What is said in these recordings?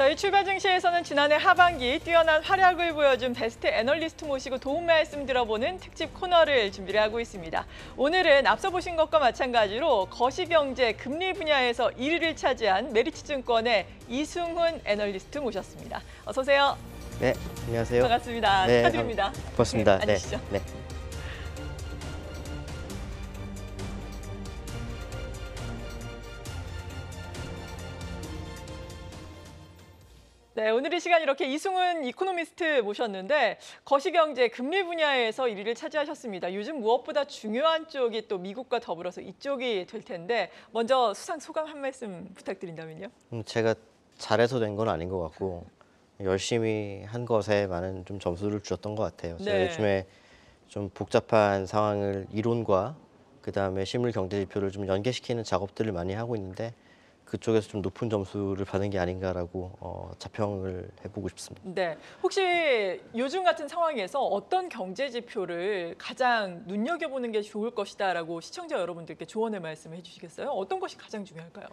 저희 출발 증시에서는 지난해 하반기 뛰어난 활약을 보여준 베스트 애널리스트 모시고 도움 말씀 들어보는 특집 코너를 준비를 하고 있습니다. 오늘은 앞서 보신 것과 마찬가지로 거시경제 금리 분야에서 1위를 차지한 메리츠증권의 이승훈 애널리스트 모셨습니다. 어서 오세요. 네, 안녕하세요. 반갑습니다. 네, 축하드립니다. 아, 고맙습니다. 네, 네, 앉으시죠. 네. 네. 네, 오늘 이 시간 이렇게 이승훈 이코노미스트 모셨는데 거시경제 금리 분야에서 1위를 차지하셨습니다. 요즘 무엇보다 중요한 쪽이 또 미국과 더불어서 이쪽이 될 텐데 먼저 수상 소감 한 말씀 부탁드린다면요. 음, 제가 잘해서 된 건 아닌 것 같고 열심히 한 것에 많은 좀 점수를 주셨던것 같아요. 제가 네. 요즘에 좀 복잡한 상황을 이론과 그다음에 실물 경제 지표를 좀 연계시키는 작업들을 많이 하고 있는데 그쪽에서 좀 높은 점수를 받은 게 아닌가라고 어, 자평을 해보고 싶습니다. 네, 혹시 요즘 같은 상황에서 어떤 경제 지표를 가장 눈여겨보는 게 좋을 것이다라고 시청자 여러분들께 조언의 말씀을 해주시겠어요? 어떤 것이 가장 중요할까요?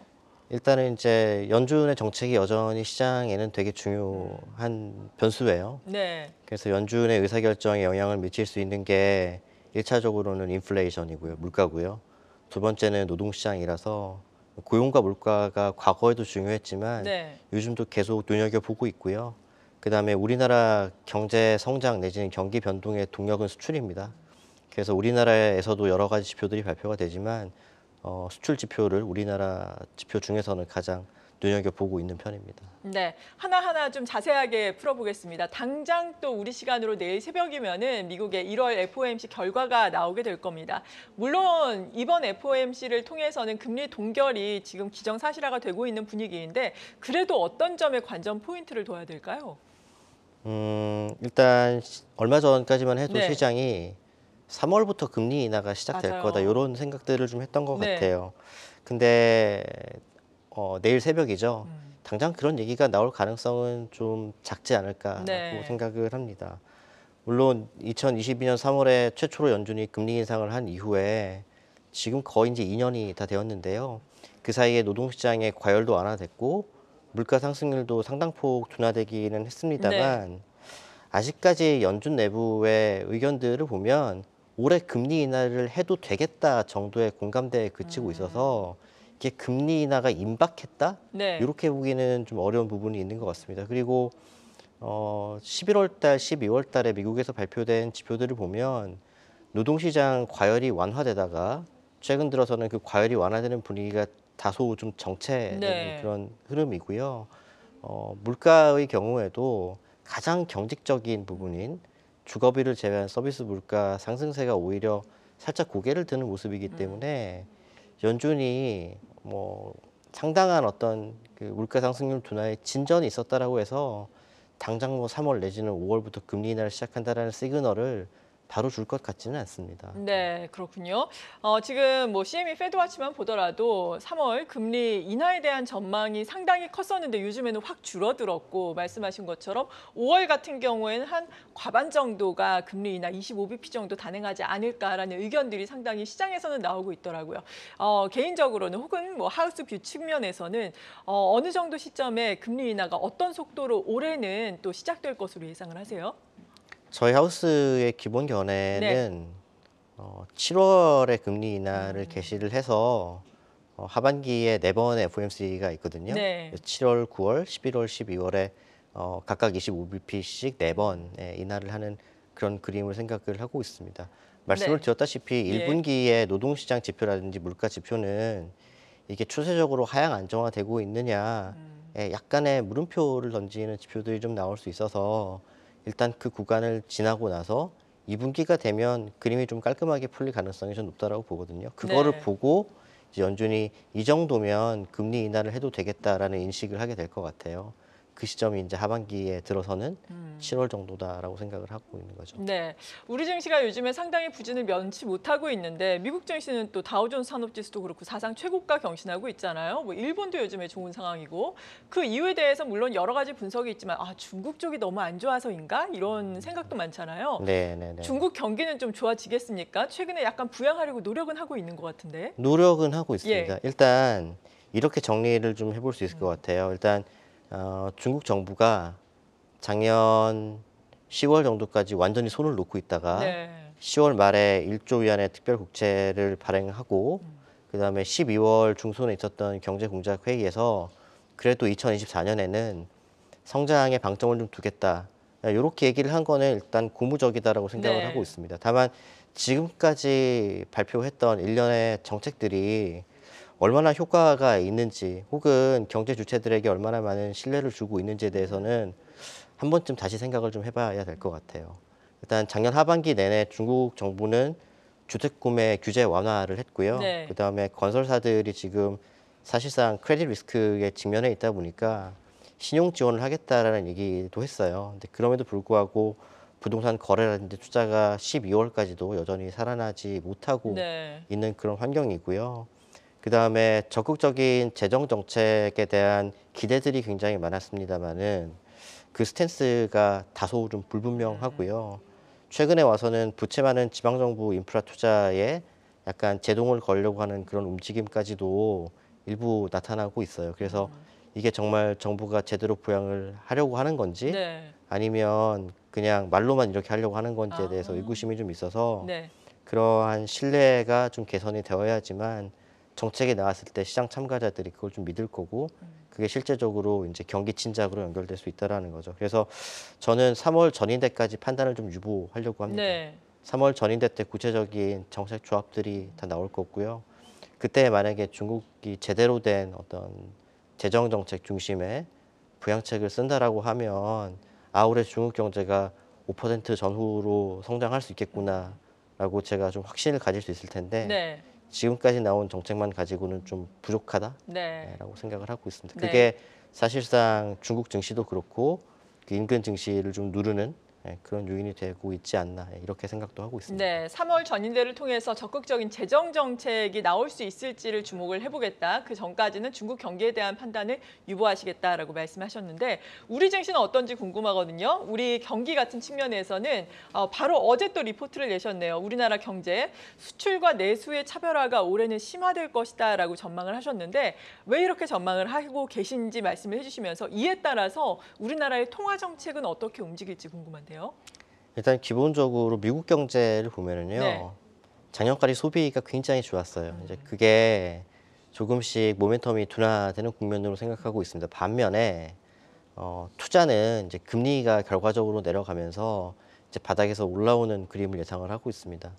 일단은 이제 연준의 정책이 여전히 시장에는 되게 중요한 변수예요. 네. 그래서 연준의 의사결정에 영향을 미칠 수 있는 게 일차적으로는 인플레이션이고요, 물가고요. 두 번째는 노동시장이라서 고용과 물가가 과거에도 중요했지만 네. 요즘도 계속 눈여겨보고 있고요. 그다음에 우리나라 경제 성장 내지는 경기 변동의 동력은 수출입니다. 그래서 우리나라에서도 여러 가지 지표들이 발표가 되지만 어, 수출 지표를 우리나라 지표 중에서는 가장 눈여겨보고 있는 편입니다. 네, 하나하나 좀 자세하게 풀어보겠습니다. 당장 또 우리 시간으로 내일 새벽이면 은 미국의 1월 FOMC 결과가 나오게 될 겁니다. 물론 이번 FOMC를 통해서는 금리 동결이 지금 기정사실화가 되고 있는 분위기인데 그래도 어떤 점에 관전 포인트를 둬야 될까요? 음, 일단 얼마 전까지만 해도 네. 시장이 3월부터 금리 인하가 시작될 맞아요. 거다 이런 생각들을 좀 했던 것 네. 같아요. 근데 어, 내일 새벽이죠. 음. 당장 그런 얘기가 나올 가능성은 좀 작지 않을까라고 네. 생각을 합니다. 물론 2022년 3월에 최초로 연준이 금리 인상을 한 이후에 지금 거의 이제 2년이 다 되었는데요. 그 사이에 노동시장의 과열도 완화됐고 물가 상승률도 상당폭 둔화되기는 했습니다만 네. 아직까지 연준 내부의 의견들을 보면 올해 금리 인하를 해도 되겠다 정도의 공감대에 그치고 음. 있어서 이게 금리 인하가 임박했다 네. 이렇게 보기는 좀 어려운 부분이 있는 것 같습니다. 그리고 어, 11월달, 12월달에 미국에서 발표된 지표들을 보면 노동시장 과열이 완화되다가 최근 들어서는 그 과열이 완화되는 분위기가 다소 좀 정체되는 네. 그런 흐름이고요. 어, 물가의 경우에도 가장 경직적인 부분인 주거비를 제외한 서비스 물가 상승세가 오히려 살짝 고개를 드는 모습이기 음. 때문에 음. 연준이 뭐 상당한 어떤 그 물가 상승률 둔화에 진전이 있었다라고 해서 당장 뭐 3월 내지는 5월부터 금리 인하를 시작한다라는 시그널을 다뤄줄 것 같지는 않습니다. 네, 그렇군요. 어, 지금 뭐 CME 페드와치만 보더라도 3월 금리 인하에 대한 전망이 상당히 컸었는데 요즘에는 확 줄어들었고 말씀하신 것처럼 5월 같은 경우에는 한 과반 정도가 금리 인하 25bp 정도 단행하지 않을까라는 의견들이 상당히 시장에서는 나오고 있더라고요. 어, 개인적으로는 혹은 뭐 하우스 뷰 측면에서는 어, 어느 정도 시점에 금리 인하가 어떤 속도로 올해는 또 시작될 것으로 예상을 하세요? 저희 하우스의 기본 견해는 네. 어, 7월에 금리 인하를 음. 개시를 해서 어, 하반기에 네 번의 FOMC가 있거든요. 네. 7월, 9월, 11월, 12월에 어, 각각 25bp씩 네 번의 인하를 하는 그런 그림을 생각을 하고 있습니다. 말씀을 네. 드렸다시피 예. 1분기에 노동시장 지표라든지 물가 지표는 이게 추세적으로 하향 안정화되고 있느냐 에 음. 약간의 물음표를 던지는 지표들이 좀 나올 수 있어서 일단 그 구간을 지나고 나서 2분기가 되면 그림이 좀 깔끔하게 풀릴 가능성이 좀 높다라고 보거든요. 그거를 네. 보고 이제 연준이 이 정도면 금리 인하를 해도 되겠다라는 인식을 하게 될 것 같아요. 그 시점이 이제 하반기에 들어서는 음. 7월 정도다라고 생각을 하고 있는 거죠. 네, 우리 증시가 요즘에 상당히 부진을 면치 못하고 있는데 미국 증시는 또다우존 산업지수도 그렇고 사상 최고가 경신하고 있잖아요. 뭐 일본도 요즘에 좋은 상황이고 그 이유에 대해서 물론 여러 가지 분석이 있지만 아 중국 쪽이 너무 안 좋아서인가 이런 음. 생각도 많잖아요. 네, 네, 네. 중국 경기는 좀 좋아지겠습니까? 최근에 약간 부양하려고 노력은 하고 있는 것 같은데. 노력은 하고 있습니다. 예. 일단 이렇게 정리를 좀 해볼 수 있을 것 음. 같아요. 일단 어, 중국 정부가 작년 10월 정도까지 완전히 손을 놓고 있다가 네. 10월 말에 1조 위안의 특별 국채를 발행하고 음. 그다음에 12월 중순에 있었던 경제 공작 회의에서 그래도 2024년에는 성장에 방점을 좀 두겠다. 이렇게 네, 얘기를 한 거는 일단 고무적이다라고 생각을 네. 하고 있습니다. 다만 지금까지 발표했던 일련의 정책들이 얼마나 효과가 있는지 혹은 경제 주체들에게 얼마나 많은 신뢰를 주고 있는지에 대해서는 한 번쯤 다시 생각을 좀 해봐야 될 것 같아요. 일단 작년 하반기 내내 중국 정부는 주택 구매 규제 완화를 했고요. 네. 그다음에 건설사들이 지금 사실상 크레딧 리스크에 직면해 있다 보니까 신용 지원을 하겠다라는 얘기도 했어요. 근데 그럼에도 불구하고 부동산 거래라든지 투자가 12월까지도 여전히 살아나지 못하고 네. 있는 그런 환경이고요. 그 다음에 적극적인 재정 정책에 대한 기대들이 굉장히 많았습니다만은 그 스탠스가 다소 좀 불분명하고요. 음. 최근에 와서는 부채 많은 지방정부 인프라 투자에 약간 제동을 걸려고 하는 그런 움직임까지도 일부 나타나고 있어요. 그래서 음. 이게 정말 정부가 제대로 보양을 하려고 하는 건지 네. 아니면 그냥 말로만 이렇게 하려고 하는 건지에 아. 대해서 아. 의구심이 좀 있어서 네. 그러한 신뢰가 좀 개선이 되어야지만 정책이 나왔을 때 시장 참가자들이 그걸 좀 믿을 거고 음. 그게 실제적으로 이제 경기 친작으로 연결될 수 있다라는 거죠. 그래서 저는 3월 전인대까지 판단을 좀 유보하려고 합니다. 네. 3월 전인대 때 구체적인 정책 조합들이 다 나올 거고요. 그때 만약에 중국이 제대로 된 어떤 재정 정책 중심의 부양책을 쓴다라고 하면 아 올해 중국 경제가 5% 전후로 성장할 수 있겠구나라고 제가 좀 확신을 가질 수 있을 텐데 네. 지금까지 나온 정책만 가지고는 좀 부족하다라고 네. 생각을 하고 있습니다. 네. 그게 사실상 중국 증시도 그렇고 그 인근 증시를 좀 누르는 예, 그런 요인이 되고 있지 않나 예, 이렇게 생각도 하고 있습니다. 네, 3월 전인대를 통해서 적극적인 재정 정책이 나올 수 있을지를 주목을 해보겠다. 그 전까지는 중국 경기에 대한 판단을 유보하시겠다라고 말씀하셨는데 우리 증시는 어떤지 궁금하거든요. 우리 경기 같은 측면에서는 어, 바로 어제 또 리포트를 내셨네요. 우리나라 경제 수출과 내수의 차별화가 올해는 심화될 것이다라고 전망을 하셨는데 왜 이렇게 전망을 하고 계신지 말씀을 해주시면서 이에 따라서 우리나라의 통화 정책은 어떻게 움직일지 궁금한데요. 있요 일단 기본적으로 미국 경제를 보면은요. 네. 작년까지 소비가 굉장히 좋았어요. 음. 이제 그게 조금씩 모멘텀이 둔화되는 국면으로 생각하고 있습니다. 반면에 어, 투자는 이제 금리가 결과적으로 내려가면서 이제 바닥에서 올라오는 그림을 예상을 하고 있습니다.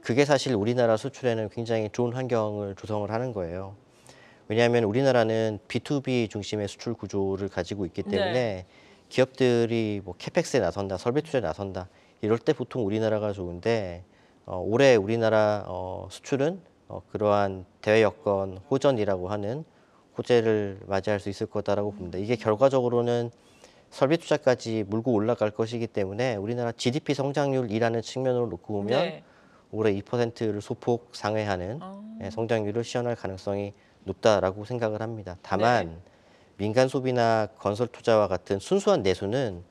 그게 사실 우리나라 수출에는 굉장히 좋은 환경을 조성을 하는 거예요. 왜냐하면 우리나라는 B2B 중심의 수출 구조를 가지고 있기 네. 때문에 네. 기업들이 뭐 캐펙스에 나선다, 설비 투자에 나선다 이럴 때 보통 우리나라가 좋은데 어, 올해 우리나라 어, 수출은 어, 그러한 대외 여건 호전이라고 하는 호재를 맞이할 수 있을 거다라고 봅니다. 이게 결과적으로는 설비 투자까지 물고 올라갈 것이기 때문에 우리나라 GDP 성장률이라는 측면으로 놓고 보면 네. 올해 2%를 소폭 상회하는 아. 예, 성장률을 시현할 가능성이 높다라고 생각을 합니다. 다만 네. 민간 소비나 건설 투자와 같은 순수한 내수는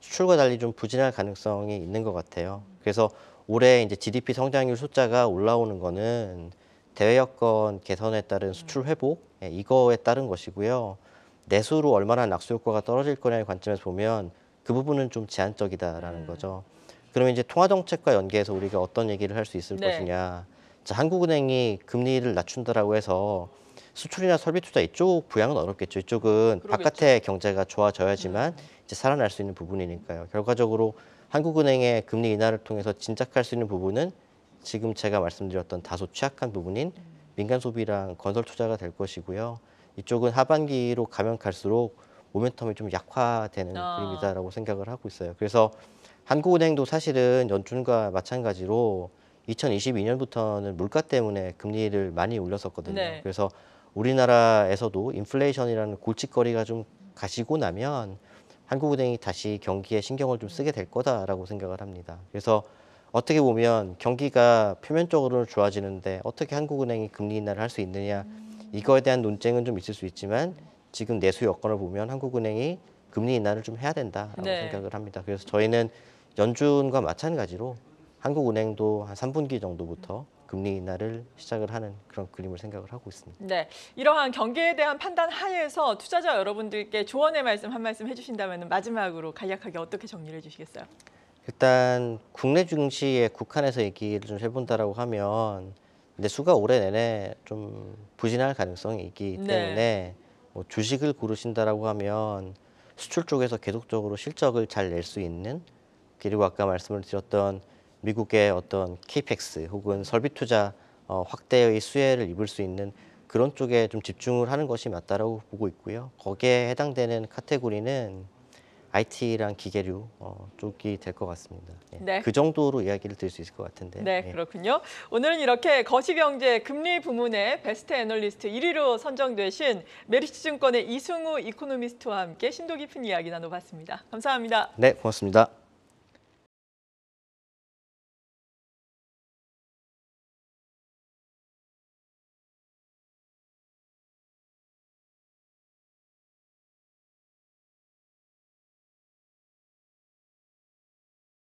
수출과 달리 좀 부진할 가능성이 있는 것 같아요. 그래서 올해 이제 GDP 성장률 숫자가 올라오는 거는 대외 여건 개선에 따른 수출 회복 예, 이거에 따른 것이고요. 내수로 얼마나 낙수 효과가 떨어질 거냐의 관점에서 보면 그 부분은 좀 제한적이다라는 음. 거죠. 그러면 이제 통화 정책과 연계해서 우리가 어떤 얘기를 할 수 있을 네. 것이냐. 자, 한국은행이 금리를 낮춘다라고 해서 수출이나 설비 투자 이쪽 부양은 어렵겠죠. 이쪽은 그러겠죠. 바깥의 경제가 좋아져야지만 음, 음. 이제 살아날 수 있는 부분이니까요. 결과적으로 한국은행의 금리 인하를 통해서 진작할 수 있는 부분은 지금 제가 말씀드렸던 다소 취약한 부분인 음. 민간 소비랑 건설 투자가 될 것이고요. 이쪽은 하반기로 가면 갈수록 모멘텀이 좀 약화되는 아. 그림이다라고 생각을 하고 있어요. 그래서 한국은행도 사실은 연준과 마찬가지로 2022년부터는 물가 때문에 금리를 많이 올렸었거든요. 네. 그래서 우리나라에서도 인플레이션이라는 골칫거리가 좀 가시고 나면 한국은행이 다시 경기에 신경을 좀 쓰게 될 거다라고 생각을 합니다. 그래서 어떻게 보면 경기가 표면적으로는 좋아지는데 어떻게 한국은행이 금리 인하를 할 수 있느냐 이거에 대한 논쟁은 좀 있을 수 있지만 지금 내수 여건을 보면 한국은행이 금리 인하를 좀 해야 된다라고 네. 생각을 합니다. 그래서 저희는 연준과 마찬가지로 한국은행도 한 3분기 정도부터 금리 인하를 시작을 하는 그런 그림을 생각을 하고 있습니다. 네, 이러한 경기에 대한 판단 하에서 투자자 여러분들께 조언의 말씀 한 말씀 해주신다면 마지막으로 간략하게 어떻게 정리를 해주시겠어요? 일단 국내 증시에 국한에서 얘기를 좀 해본다라고 하면 매수가 올해 내내 좀 부진할 가능성이 있기 네. 때문에 네. 뭐 주식을 고르신다라고 하면 수출 쪽에서 계속적으로 실적을 잘 낼 수 있는 그리고 아까 말씀을 드렸던 미국의 어떤 케이펙스 혹은 설비 투자 어, 확대의 수혜를 입을 수 있는 그런 쪽에 좀 집중을 하는 것이 맞다라고 보고 있고요. 거기에 해당되는 카테고리는 IT랑 기계류 어, 쪽이 될 것 같습니다. 예. 네. 그 정도로 이야기를 드릴 수 있을 것 같은데. 네, 예. 그렇군요. 오늘은 이렇게 거시경제 금리 부문의 베스트 애널리스트 1위로 선정되신 메리츠증권의 이승우 이코노미스트와 함께 심도 깊은 이야기 나눠봤습니다. 감사합니다. 네, 고맙습니다.